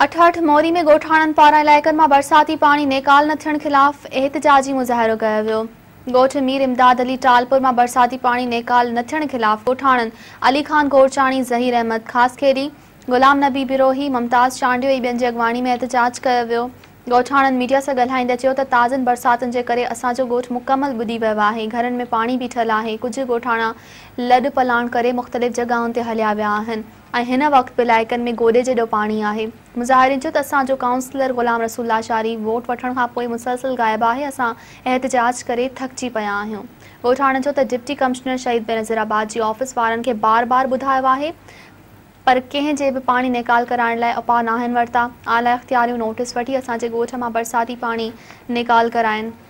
अठहठ मौरी में ॻोठाणनि पारा इलाक में बरसाती पानी नेकाल न थियण ख़िलाफ़ एहतजाजी मुजाहरो कयो वियो मीर इमदाद अली टालपुर में बरसाती पानी नेकाल न थियण ख़िलाफ़ ॻोठाणनि अली ख़ान गोरचाणी ज़हीर अहमद ख़ासखेरी ग़ुलाम नबी बिरोही मुमताज़ चांडियो बेन की अगवाणी में एहतजाज किया ॻोठाणनि मीडिया सां ॻाल्हाईंदे चयो त ताज़नि बरसातुनि जे करे असांजो ॻोठु मुकमल ॿुधी वियो आहे घरनि में पाणी बीठल आहे कुझु ॻोठाणा लॾु पलाण करे मुख़्तलिफ़ जॻहियुनि ते हलिया विया आहिनि ऐं हिन वक़्तु इलाइक़नि में गोॾे जेडो पाणी आहे मुज़ाहिरनि जो त असांजो काउंसलर ग़ुलाम रसूला शारी वोट वठण खां पोइ मुसलसिल ग़ाइबु आहे असां एतिजाज करे थकिजी पिया आहियूं त डिप्टी कमिश्नर शहीद बेनज़ीराबाद जी ऑफ़िस वारनि खे बार बार ॿुधायो आहे पर कें पानी बि पाणी निकाल कराइण लाइ अपा न वरता आला इख़्तियारियूं नोटिस वी असोठ में बरसाती पानी निकाल कराइनि